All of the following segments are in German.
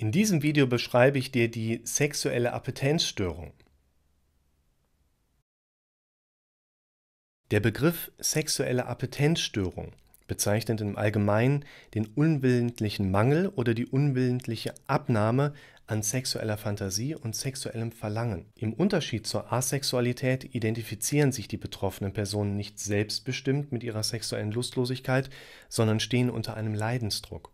In diesem Video beschreibe ich dir die sexuelle Appetenzstörung. Der Begriff sexuelle Appetenzstörung bezeichnet im Allgemeinen den unwillentlichen Mangel oder die unwillentliche Abnahme an sexueller Fantasie und sexuellem Verlangen. Im Unterschied zur Asexualität identifizieren sich die betroffenen Personen nicht selbstbestimmt mit ihrer sexuellen Lustlosigkeit, sondern stehen unter einem Leidensdruck.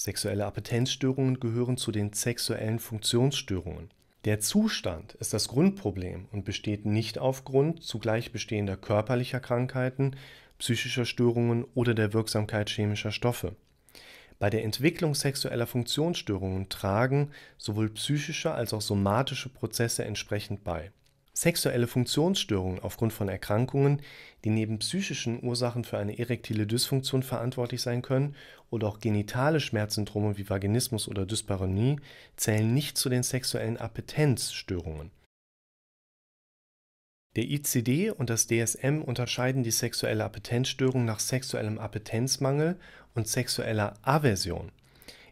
Sexuelle Appetenzstörungen gehören zu den sexuellen Funktionsstörungen. Der Zustand ist das Grundproblem und besteht nicht aufgrund zugleich bestehender körperlicher Krankheiten, psychischer Störungen oder der Wirksamkeit chemischer Stoffe. Bei der Entwicklung sexueller Funktionsstörungen tragen sowohl psychische als auch somatische Prozesse entsprechend bei. Sexuelle Funktionsstörungen aufgrund von Erkrankungen, die neben psychischen Ursachen für eine erektile Dysfunktion verantwortlich sein können, oder auch genitale Schmerzsyndrome wie Vaginismus oder Dyspareunie zählen nicht zu den sexuellen Appetenzstörungen. Der ICD und das DSM unterscheiden die sexuelle Appetenzstörung nach sexuellem Appetenzmangel und sexueller Aversion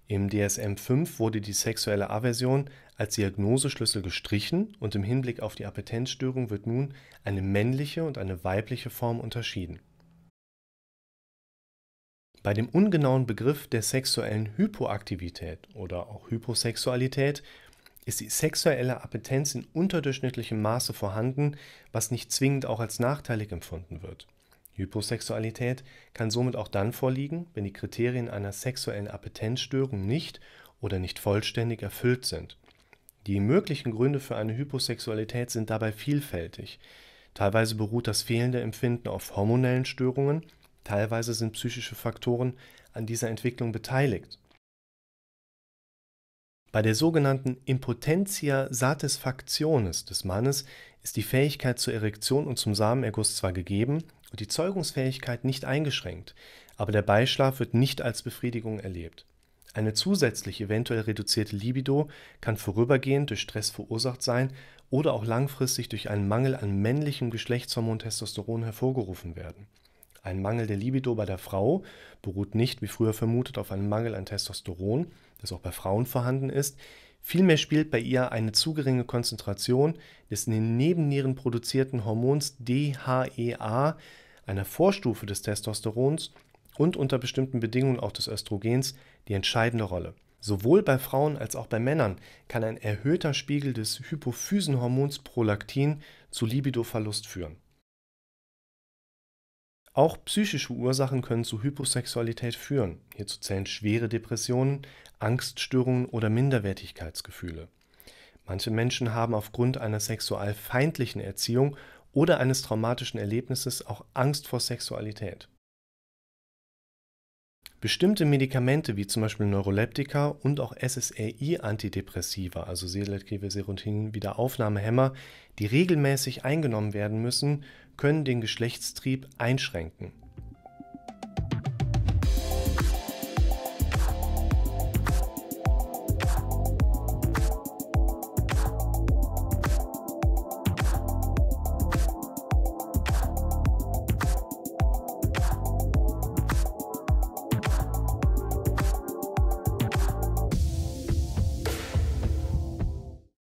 im DSM-5 wurde die sexuelle Aversion als Diagnoseschlüssel gestrichen und im Hinblick auf die Appetenzstörung wird nun eine männliche und eine weibliche Form unterschieden. Bei dem ungenauen Begriff der sexuellen Hypoaktivität oder auch Hyposexualität ist die sexuelle Appetenz in unterdurchschnittlichem Maße vorhanden, was nicht zwingend auch als nachteilig empfunden wird Hyposexualität kann somit auch dann vorliegen, wenn die Kriterien einer sexuellen Appetenzstörung nicht oder nicht vollständig erfüllt sind. Die möglichen Gründe für eine Hyposexualität sind dabei vielfältig. Teilweise beruht das fehlende Empfinden auf hormonellen Störungen, teilweise sind psychische Faktoren an dieser Entwicklung beteiligt. Bei der sogenannten Impotentia satisfactionis des Mannes ist die Fähigkeit zur Erektion und zum Samenerguss zwar gegeben, und die Zeugungsfähigkeit nicht eingeschränkt, aber der Beischlaf wird nicht als Befriedigung erlebt. Eine zusätzlich eventuell reduzierte Libido kann vorübergehend durch Stress verursacht sein oder auch langfristig durch einen Mangel an männlichem Geschlechtshormon Testosteron hervorgerufen werden. Ein Mangel der Libido bei der Frau beruht nicht, wie früher vermutet, auf einem Mangel an Testosteron, das auch bei Frauen vorhanden ist. Vielmehr spielt bei ihr eine zu geringe Konzentration des in den Nebennieren produzierten Hormons DHEA, einer Vorstufe des Testosterons und unter bestimmten Bedingungen auch des Östrogens, die entscheidende Rolle. Sowohl bei Frauen als auch bei Männern kann ein erhöhter Spiegel des Hypophysenhormons Prolaktin zu Libidoverlust führen auch psychische Ursachen können zu Hyposexualität führen. Hierzu zählen schwere Depressionen, Angststörungen oder Minderwertigkeitsgefühle. Manche Menschen haben aufgrund einer sexualfeindlichen Erziehung oder eines traumatischen Erlebnisses auch Angst vor Sexualität. Bestimmte Medikamente wie zum Beispiel Neuroleptika und auch SSRI-Antidepressiva, also selektive Serotonin-Wiederaufnahmehämmer, die regelmäßig eingenommen werden müssen, können den Geschlechtstrieb einschränken.